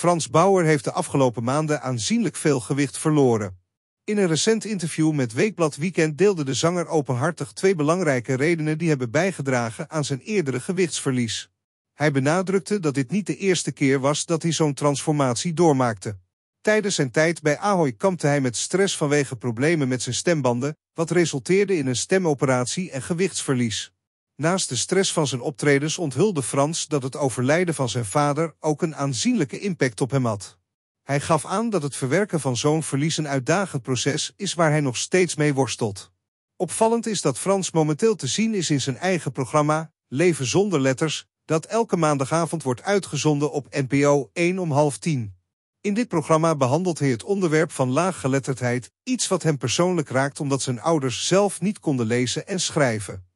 Frans Bauer heeft de afgelopen maanden aanzienlijk veel gewicht verloren. In een recent interview met Weekblad Weekend deelde de zanger openhartig twee belangrijke redenen die hebben bijgedragen aan zijn eerdere gewichtsverlies. Hij benadrukte dat dit niet de eerste keer was dat hij zo'n transformatie doormaakte. Tijdens zijn tijd bij Ahoy kampte hij met stress vanwege problemen met zijn stembanden, wat resulteerde in een stemoperatie en gewichtsverlies. Naast de stress van zijn optredens onthulde Frans dat het overlijden van zijn vader ook een aanzienlijke impact op hem had. Hij gaf aan dat het verwerken van zo'n verlies een uitdagend proces is waar hij nog steeds mee worstelt. Opvallend is dat Frans momenteel te zien is in zijn eigen programma, Leven zonder letters, dat elke maandagavond wordt uitgezonden op NPO 1 om half 10. In dit programma behandelt hij het onderwerp van laaggeletterdheid, iets wat hem persoonlijk raakt omdat zijn ouders zelf niet konden lezen en schrijven.